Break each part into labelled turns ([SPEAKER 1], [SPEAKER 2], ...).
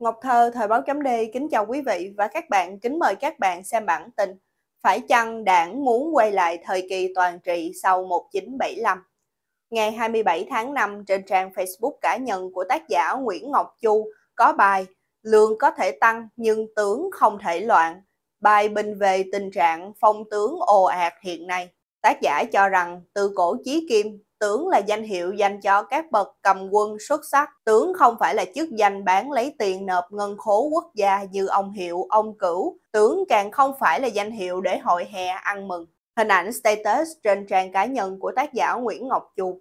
[SPEAKER 1] Ngọc Thơ, Thời báo chấm Đê kính chào quý vị và các bạn, kính mời các bạn xem bản tin Phải chăng đảng muốn quay lại thời kỳ toàn trị sau 1975? Ngày 27 tháng 5, trên trang Facebook cá nhân của tác giả Nguyễn Ngọc Chu có bài Lương có thể tăng nhưng tướng không thể loạn. Bài bình về tình trạng phong tướng ồ ạt hiện nay. Tác giả cho rằng từ cổ chí kim, tướng là danh hiệu dành cho các bậc cầm quân xuất sắc. Tướng không phải là chức danh bán lấy tiền nộp ngân khố quốc gia như ông Hiệu, ông Cửu. Tướng càng không phải là danh hiệu để hội hè ăn mừng. Hình ảnh status trên trang cá nhân của tác giả Nguyễn Ngọc Chuột.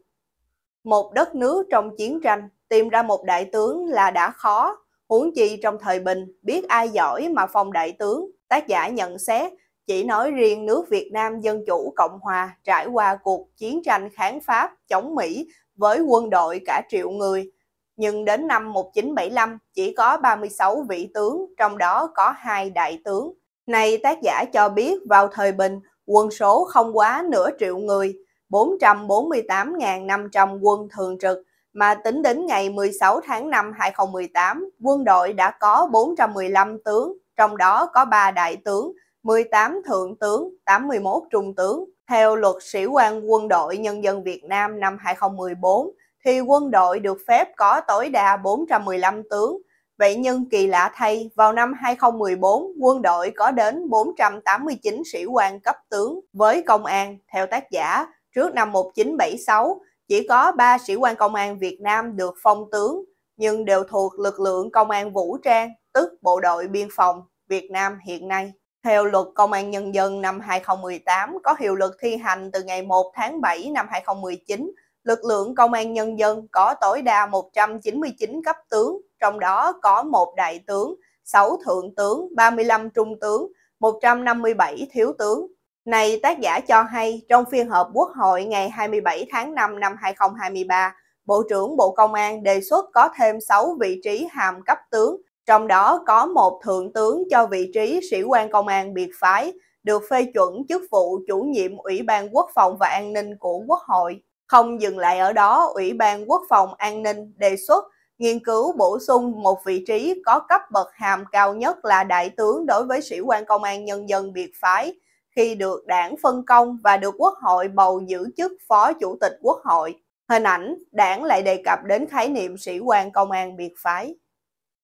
[SPEAKER 1] Một đất nước trong chiến tranh, tìm ra một đại tướng là đã khó. Huống chi trong thời bình, biết ai giỏi mà phong đại tướng. Tác giả nhận xét chỉ nói riêng nước Việt Nam Dân Chủ Cộng Hòa trải qua cuộc chiến tranh kháng Pháp chống Mỹ với quân đội cả triệu người. Nhưng đến năm 1975 chỉ có 36 vị tướng, trong đó có hai đại tướng. Này tác giả cho biết vào thời bình, quân số không quá nửa triệu người, 448.500 quân thường trực, mà tính đến ngày 16 tháng 5 2018, quân đội đã có 415 tướng, trong đó có ba đại tướng, 18 thượng tướng, 81 trung tướng. Theo luật sĩ quan quân đội nhân dân Việt Nam năm 2014, thì quân đội được phép có tối đa 415 tướng. Vậy nhưng kỳ lạ thay, vào năm 2014, quân đội có đến 489 sĩ quan cấp tướng. Với công an, theo tác giả, trước năm 1976, chỉ có 3 sĩ quan công an Việt Nam được phong tướng, nhưng đều thuộc lực lượng công an vũ trang, tức bộ đội biên phòng Việt Nam hiện nay theo luật Công an Nhân dân năm 2018 có hiệu lực thi hành từ ngày 1 tháng 7 năm 2019, lực lượng Công an Nhân dân có tối đa 199 cấp tướng, trong đó có một đại tướng, 6 thượng tướng, 35 trung tướng, 157 thiếu tướng. Này tác giả cho hay, trong phiên họp Quốc hội ngày 27 tháng 5 năm 2023, Bộ trưởng Bộ Công an đề xuất có thêm 6 vị trí hàm cấp tướng – trong đó có một thượng tướng cho vị trí sĩ quan công an biệt phái được phê chuẩn chức vụ chủ nhiệm Ủy ban Quốc phòng và An ninh của Quốc hội. Không dừng lại ở đó, Ủy ban Quốc phòng An ninh đề xuất nghiên cứu bổ sung một vị trí có cấp bậc hàm cao nhất là đại tướng đối với sĩ quan công an nhân dân biệt phái khi được đảng phân công và được Quốc hội bầu giữ chức Phó Chủ tịch Quốc hội. Hình ảnh, đảng lại đề cập đến khái niệm sĩ quan công an biệt phái.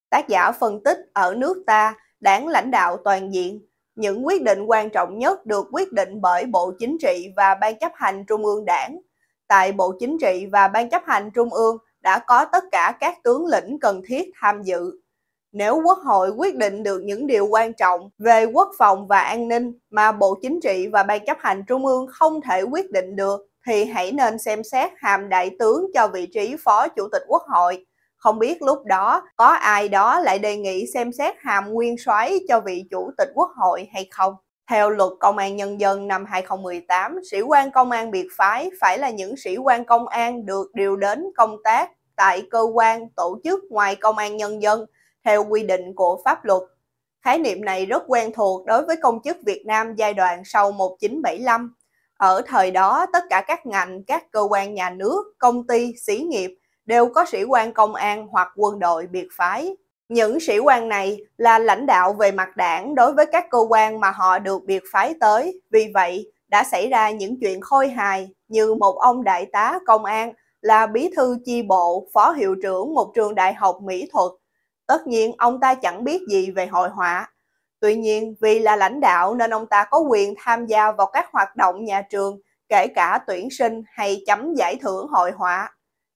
[SPEAKER 1] Tác giả phân tích ở nước ta, đảng lãnh đạo toàn diện, những quyết định quan trọng nhất được quyết định bởi Bộ Chính trị và Ban chấp hành Trung ương Đảng. Tại Bộ Chính trị và Ban chấp hành Trung ương đã có tất cả các tướng lĩnh cần thiết tham dự. Nếu Quốc hội quyết định được những điều quan trọng về quốc phòng và an ninh mà Bộ Chính trị và Ban chấp hành Trung ương không thể quyết định được, thì hãy nên xem xét hàm đại tướng cho vị trí Phó Chủ tịch Quốc hội không biết lúc đó có ai đó lại đề nghị xem xét hàm nguyên soái cho vị chủ tịch quốc hội hay không. Theo luật Công an Nhân dân năm 2018, sĩ quan công an biệt phái phải là những sĩ quan công an được điều đến công tác tại cơ quan tổ chức ngoài công an nhân dân theo quy định của pháp luật. Khái niệm này rất quen thuộc đối với công chức Việt Nam giai đoạn sau 1975. Ở thời đó, tất cả các ngành, các cơ quan nhà nước, công ty, xí nghiệp đều có sĩ quan công an hoặc quân đội biệt phái. Những sĩ quan này là lãnh đạo về mặt đảng đối với các cơ quan mà họ được biệt phái tới. Vì vậy, đã xảy ra những chuyện khôi hài như một ông đại tá công an là bí thư chi bộ, phó hiệu trưởng một trường đại học mỹ thuật. Tất nhiên ông ta chẳng biết gì về hội họa. Tuy nhiên, vì là lãnh đạo nên ông ta có quyền tham gia vào các hoạt động nhà trường, kể cả tuyển sinh hay chấm giải thưởng hội họa.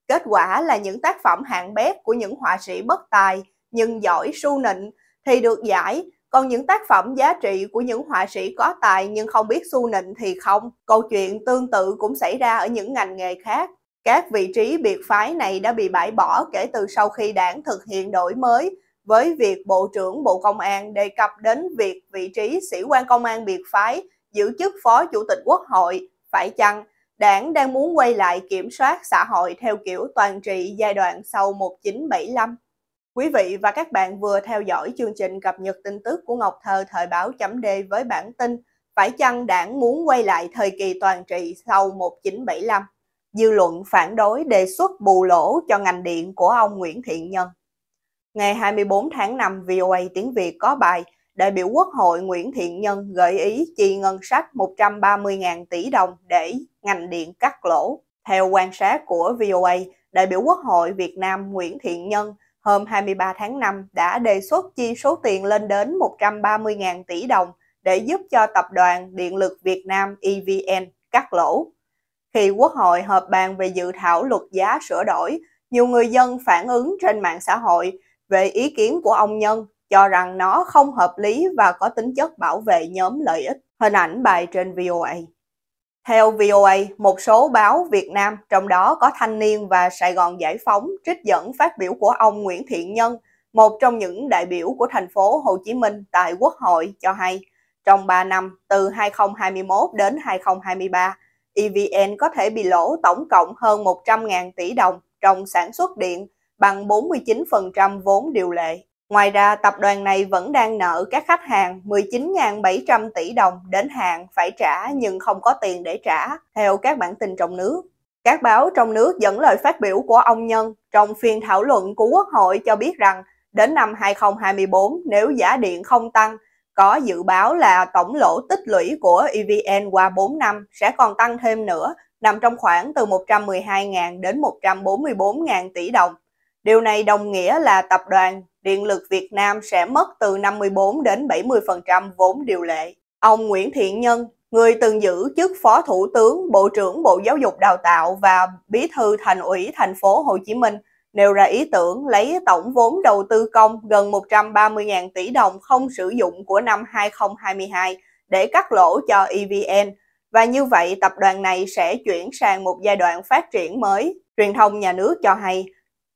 [SPEAKER 1] Kết quả là những tác phẩm hạng bét của những họa sĩ bất tài nhưng giỏi su nịnh thì được giải, còn những tác phẩm giá trị của những họa sĩ có tài nhưng không biết su nịnh thì không. Câu chuyện tương tự cũng xảy ra ở những ngành nghề khác. Các vị trí biệt phái này đã bị bãi bỏ kể từ sau khi đảng thực hiện đổi mới với việc Bộ trưởng Bộ Công an đề cập đến việc vị trí sĩ quan công an biệt phái giữ chức Phó Chủ tịch Quốc hội phải chăng đảng đang muốn quay lại kiểm soát xã hội theo kiểu toàn trị giai đoạn sau 1975. Quý vị và các bạn vừa theo dõi chương trình cập nhật tin tức của Ngọc Thơ thời báo chấm D với bản tin Phải chăng đảng muốn quay lại thời kỳ toàn trị sau 1975? Dư luận phản đối đề xuất bù lỗ cho ngành điện của ông Nguyễn Thiện Nhân. Ngày 24 tháng 5, VOA Tiếng Việt có bài đại biểu Quốc hội Nguyễn Thiện Nhân gợi ý chi ngân sách 130.000 tỷ đồng để ngành điện cắt lỗ. Theo quan sát của VOA, đại biểu Quốc hội Việt Nam Nguyễn Thiện Nhân hôm 23 tháng 5 đã đề xuất chi số tiền lên đến 130.000 tỷ đồng để giúp cho Tập đoàn Điện lực Việt Nam EVN cắt lỗ. Khi Quốc hội họp bàn về dự thảo luật giá sửa đổi, nhiều người dân phản ứng trên mạng xã hội về ý kiến của ông Nhân cho rằng nó không hợp lý và có tính chất bảo vệ nhóm lợi ích. Hình ảnh bài trên VOA. Theo VOA, một số báo Việt Nam, trong đó có Thanh Niên và Sài Gòn Giải Phóng, trích dẫn phát biểu của ông Nguyễn Thiện Nhân, một trong những đại biểu của thành phố Hồ Chí Minh tại Quốc hội cho hay, trong 3 năm từ 2021 đến 2023, EVN có thể bị lỗ tổng cộng hơn 100.000 tỷ đồng trong sản xuất điện bằng 49% vốn điều lệ. Ngoài ra, tập đoàn này vẫn đang nợ các khách hàng 19.700 tỷ đồng đến hạn phải trả nhưng không có tiền để trả, theo các bản tin trong nước. Các báo trong nước dẫn lời phát biểu của ông Nhân trong phiên thảo luận của Quốc hội cho biết rằng đến năm 2024 nếu giá điện không tăng, có dự báo là tổng lỗ tích lũy của EVN qua 4 năm sẽ còn tăng thêm nữa, nằm trong khoảng từ 112.000 đến 144.000 tỷ đồng. Điều này đồng nghĩa là tập đoàn Điện lực Việt Nam sẽ mất từ 54 đến 70% vốn điều lệ. Ông Nguyễn Thiện Nhân, người từng giữ chức Phó Thủ tướng, Bộ trưởng Bộ Giáo dục Đào tạo và Bí thư Thành ủy thành phố Hồ Chí Minh nêu ra ý tưởng lấy tổng vốn đầu tư công gần 130.000 tỷ đồng không sử dụng của năm 2022 để cắt lỗ cho EVN và như vậy tập đoàn này sẽ chuyển sang một giai đoạn phát triển mới. Truyền thông nhà nước cho hay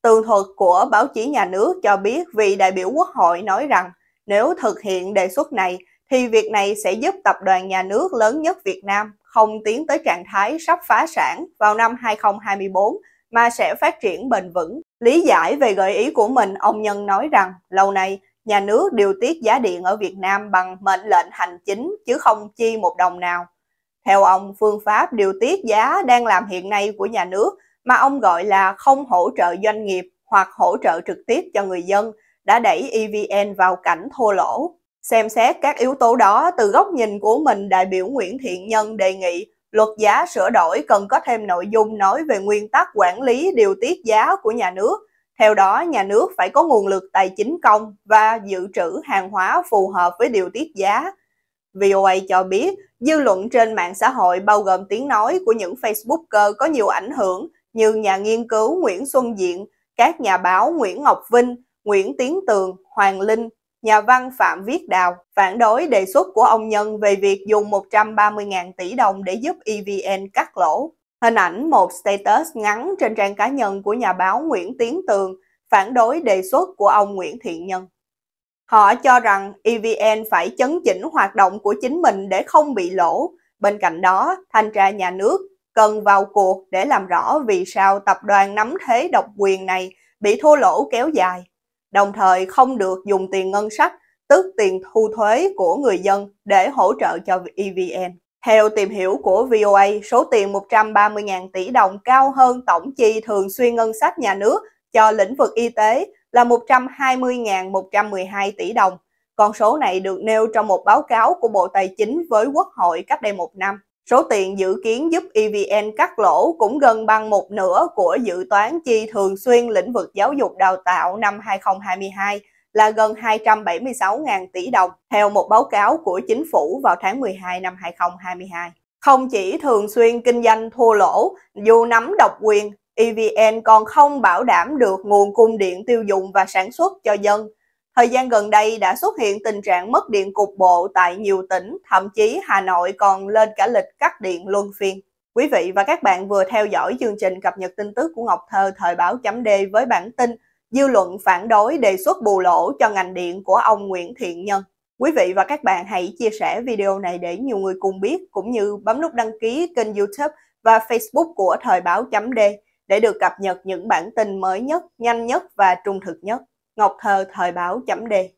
[SPEAKER 1] Tường thuật của báo chí nhà nước cho biết vị đại biểu quốc hội nói rằng nếu thực hiện đề xuất này thì việc này sẽ giúp tập đoàn nhà nước lớn nhất Việt Nam không tiến tới trạng thái sắp phá sản vào năm 2024 mà sẽ phát triển bền vững. Lý giải về gợi ý của mình, ông Nhân nói rằng lâu nay nhà nước điều tiết giá điện ở Việt Nam bằng mệnh lệnh hành chính chứ không chi một đồng nào. Theo ông, phương pháp điều tiết giá đang làm hiện nay của nhà nước mà ông gọi là không hỗ trợ doanh nghiệp hoặc hỗ trợ trực tiếp cho người dân đã đẩy EVN vào cảnh thua lỗ. Xem xét các yếu tố đó từ góc nhìn của mình, đại biểu Nguyễn Thiện Nhân đề nghị luật giá sửa đổi cần có thêm nội dung nói về nguyên tắc quản lý điều tiết giá của nhà nước. Theo đó, nhà nước phải có nguồn lực tài chính công và dự trữ hàng hóa phù hợp với điều tiết giá. VOA cho biết, dư luận trên mạng xã hội bao gồm tiếng nói của những Facebooker có nhiều ảnh hưởng như nhà nghiên cứu Nguyễn Xuân Diện, các nhà báo Nguyễn Ngọc Vinh, Nguyễn Tiến Tường, Hoàng Linh, nhà văn Phạm Viết Đào phản đối đề xuất của ông Nhân về việc dùng 130.000 tỷ đồng để giúp EVN cắt lỗ. Hình ảnh một status ngắn trên trang cá nhân của nhà báo Nguyễn Tiến Tường phản đối đề xuất của ông Nguyễn Thiện Nhân. Họ cho rằng EVN phải chấn chỉnh hoạt động của chính mình để không bị lỗ. Bên cạnh đó, thanh tra nhà nước cần vào cuộc để làm rõ vì sao tập đoàn nắm thế độc quyền này bị thua lỗ kéo dài, đồng thời không được dùng tiền ngân sách, tức tiền thu thuế của người dân để hỗ trợ cho EVN. Theo tìm hiểu của VOA, số tiền 130.000 tỷ đồng cao hơn tổng chi thường xuyên ngân sách nhà nước cho lĩnh vực y tế là 120.112 tỷ đồng. Con số này được nêu trong một báo cáo của Bộ Tài chính với Quốc hội cách đây một năm. Số tiền dự kiến giúp EVN cắt lỗ cũng gần bằng một nửa của dự toán chi thường xuyên lĩnh vực giáo dục đào tạo năm 2022 là gần 276.000 tỷ đồng, theo một báo cáo của chính phủ vào tháng 12 năm 2022. Không chỉ thường xuyên kinh doanh thua lỗ, dù nắm độc quyền, EVN còn không bảo đảm được nguồn cung điện tiêu dùng và sản xuất cho dân, Thời gian gần đây đã xuất hiện tình trạng mất điện cục bộ tại nhiều tỉnh, thậm chí Hà Nội còn lên cả lịch cắt điện luân phiên. Quý vị và các bạn vừa theo dõi chương trình cập nhật tin tức của Ngọc Thơ thời báo chấm D với bản tin Dư luận phản đối đề xuất bù lỗ cho ngành điện của ông Nguyễn Thiện Nhân. Quý vị và các bạn hãy chia sẻ video này để nhiều người cùng biết, cũng như bấm nút đăng ký kênh youtube và facebook của thời báo chấm D để được cập nhật những bản tin mới nhất, nhanh nhất và trung thực nhất. Ngọc Thờ thời báo chấm đề